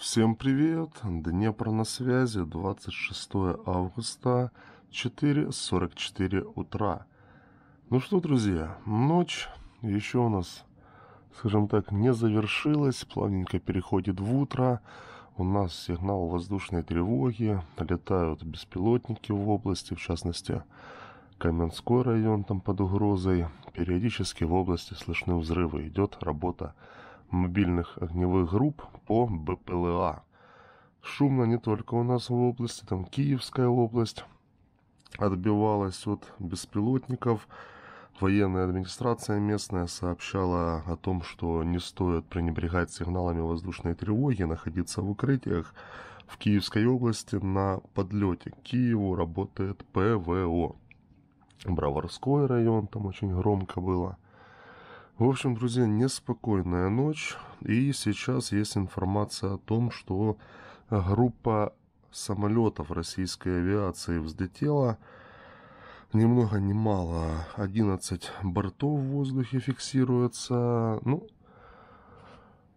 Всем привет! Днепр на связи, 26 августа, 4.44 утра. Ну что, друзья, ночь еще у нас, скажем так, не завершилась, плавненько переходит в утро. У нас сигнал воздушной тревоги, летают беспилотники в области, в частности, Каменской район там под угрозой. Периодически в области слышны взрывы, идет работа мобильных огневых групп по БПЛА. Шумно не только у нас в области, там Киевская область отбивалась от беспилотников. Военная администрация местная сообщала о том, что не стоит пренебрегать сигналами воздушной тревоги, находиться в укрытиях. В Киевской области на подлете к Киеву работает ПВО. Броварской район, там очень громко было – в общем, друзья, неспокойная ночь. И сейчас есть информация о том, что группа самолетов российской авиации взлетела. Ни много ни мало. 11 бортов в воздухе фиксируется. Ну,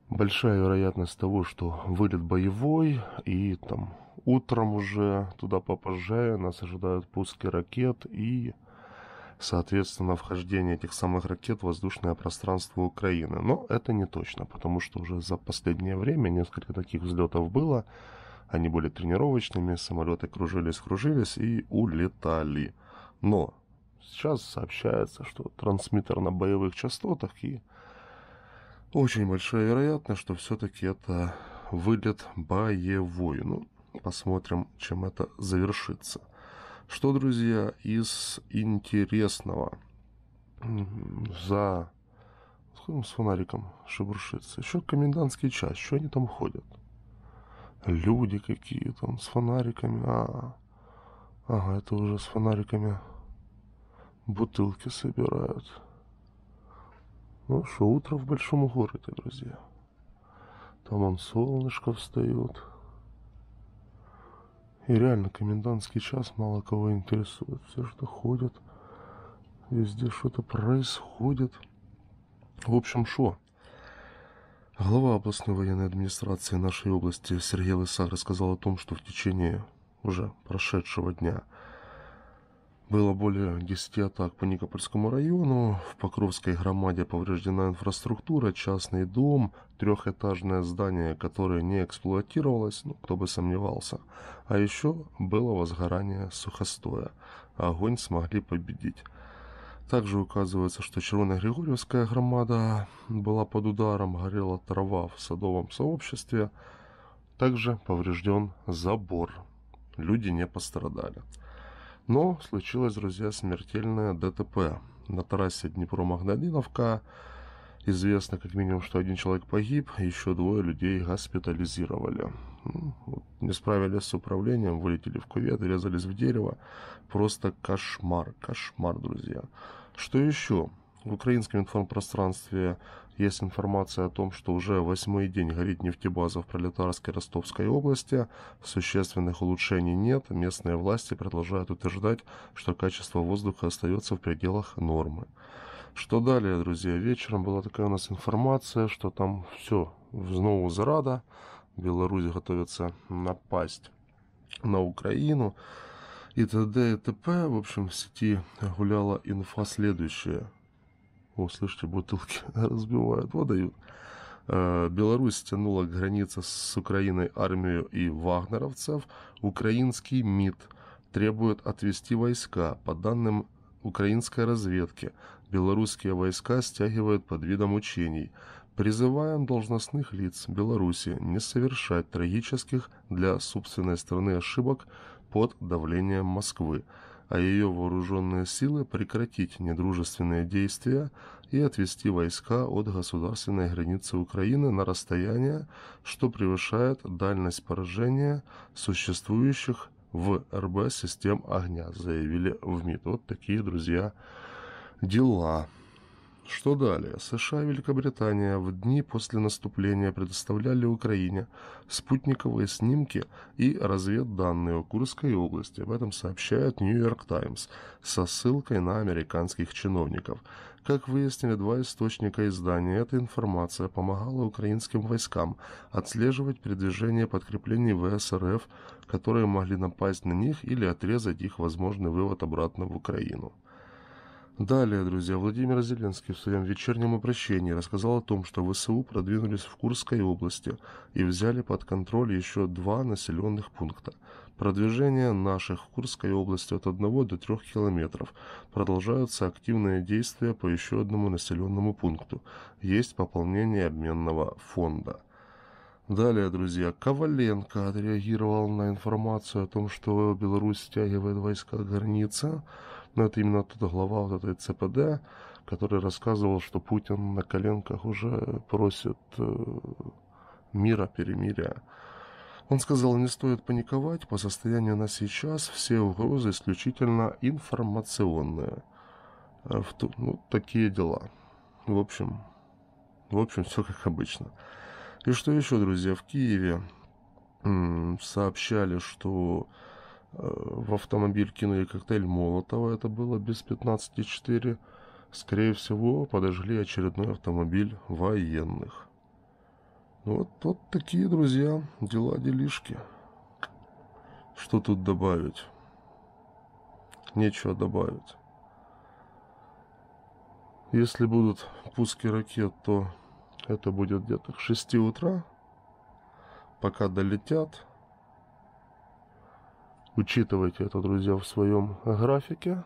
большая вероятность того, что вылет боевой. И там утром уже туда попозже нас ожидают пуски ракет и соответственно, вхождение этих самых ракет в воздушное пространство Украины. Но это не точно, потому что уже за последнее время несколько таких взлетов было. Они были тренировочными, самолеты кружились, кружились и улетали. Но сейчас сообщается, что трансмиттер на боевых частотах и очень большая вероятность, что все-таки это вылет боевой. Ну, посмотрим, чем это завершится. Что, друзья, из интересного? За... с фонариком шебуршится. Еще комендантский час. Что они там ходят? Люди какие там с фонариками. А, ага, это уже с фонариками бутылки собирают. Ну что, утро в большом городе, друзья. Там он солнышко встает. И реально, комендантский час мало кого интересует. Все что ходят, везде что-то происходит. В общем, шо? Глава областной военной администрации нашей области Сергей Лысак рассказал о том, что в течение уже прошедшего дня – было более 10 атак по Никопольскому району, в Покровской громаде повреждена инфраструктура, частный дом, трехэтажное здание, которое не эксплуатировалось, ну кто бы сомневался. А еще было возгорание сухостоя, огонь смогли победить. Также указывается, что Григорьевская громада была под ударом, горела трава в садовом сообществе. Также поврежден забор. Люди не пострадали. Но случилось, друзья, смертельное ДТП. На трассе Днепро-Магдалиновка известно как минимум, что один человек погиб, еще двое людей госпитализировали. Ну, не справились с управлением, вылетели в кувет, резались в дерево. Просто кошмар, кошмар, друзья. Что еще? В украинском информпространстве есть информация о том, что уже восьмой день горит нефтебаза в Пролетарской Ростовской области. Существенных улучшений нет. Местные власти продолжают утверждать, что качество воздуха остается в пределах нормы. Что далее, друзья? Вечером была такая у нас информация, что там все, снова зарада. Беларусь готовится напасть на Украину и т.д. и т.п. В общем, в сети гуляла инфа следующая – о, слышите, бутылки разбивают, вот дают. Э, Беларусь стянула к с Украиной армию и вагнеровцев. Украинский МИД требует отвести войска. По данным украинской разведки, белорусские войска стягивают под видом учений. Призываем должностных лиц Беларуси не совершать трагических для собственной страны ошибок под давлением Москвы а ее вооруженные силы прекратить недружественные действия и отвести войска от государственной границы Украины на расстояние, что превышает дальность поражения существующих в РБ систем огня, заявили в МИД. Вот такие, друзья, дела. Что далее? США и Великобритания в дни после наступления предоставляли Украине спутниковые снимки и разведданные о Курской области. Об этом сообщает New York Times со ссылкой на американских чиновников. Как выяснили два источника издания, эта информация помогала украинским войскам отслеживать передвижение подкреплений ВСРФ, которые могли напасть на них или отрезать их возможный вывод обратно в Украину. Далее, друзья, Владимир Зеленский в своем вечернем обращении рассказал о том, что ВСУ продвинулись в Курской области и взяли под контроль еще два населенных пункта. Продвижение наших в Курской области от 1 до 3 километров. Продолжаются активные действия по еще одному населенному пункту. Есть пополнение обменного фонда. Далее, друзья, Коваленко отреагировал на информацию о том, что Беларусь стягивает войска границы. Но это именно тот глава вот этой ЦПД, который рассказывал, что Путин на коленках уже просит э, мира, перемирия. Он сказал, не стоит паниковать, по состоянию на сейчас все угрозы исключительно информационные. Э, в ту, ну, такие дела. В общем, в общем, все как обычно. И что еще, друзья, в Киеве сообщали, что в автомобиль кинули коктейль Молотова, это было без 15,4. Скорее всего, подожгли очередной автомобиль военных. Ну вот, вот такие, друзья, дела-делишки. Что тут добавить? Нечего добавить. Если будут пуски ракет, то это будет где-то к 6 утра. Пока долетят, Учитывайте это, друзья, в своем графике.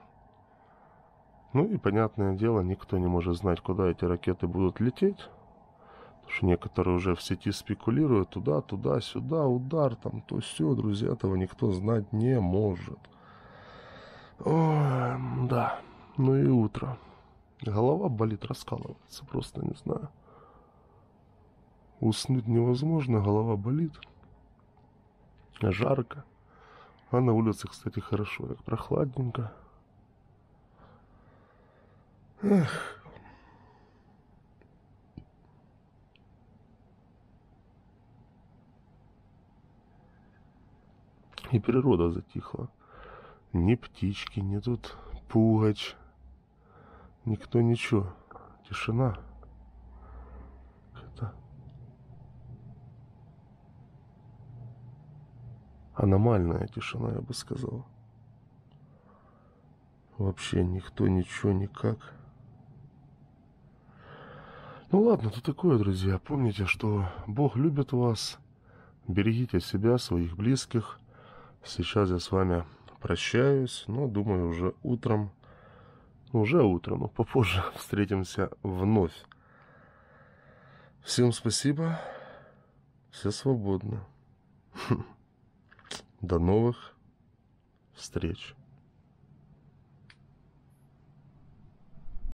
Ну и, понятное дело, никто не может знать, куда эти ракеты будут лететь. Потому что некоторые уже в сети спекулируют туда, туда, сюда, удар, там, то все, друзья, этого никто знать не может. Ой, да, ну и утро. Голова болит, раскалывается, просто не знаю. Уснуть невозможно, голова болит. Жарко. А на улице, кстати, хорошо, так прохладненько. Эх. И природа затихла. Ни птички, ни тут пугач. Никто ничего. Тишина. аномальная тишина, я бы сказал. Вообще никто ничего никак. Ну ладно, то такое, друзья. Помните, что Бог любит вас. Берегите себя, своих близких. Сейчас я с вами прощаюсь, но думаю уже утром, уже утром, но попозже встретимся вновь. Всем спасибо. Все свободны. До новых встреч!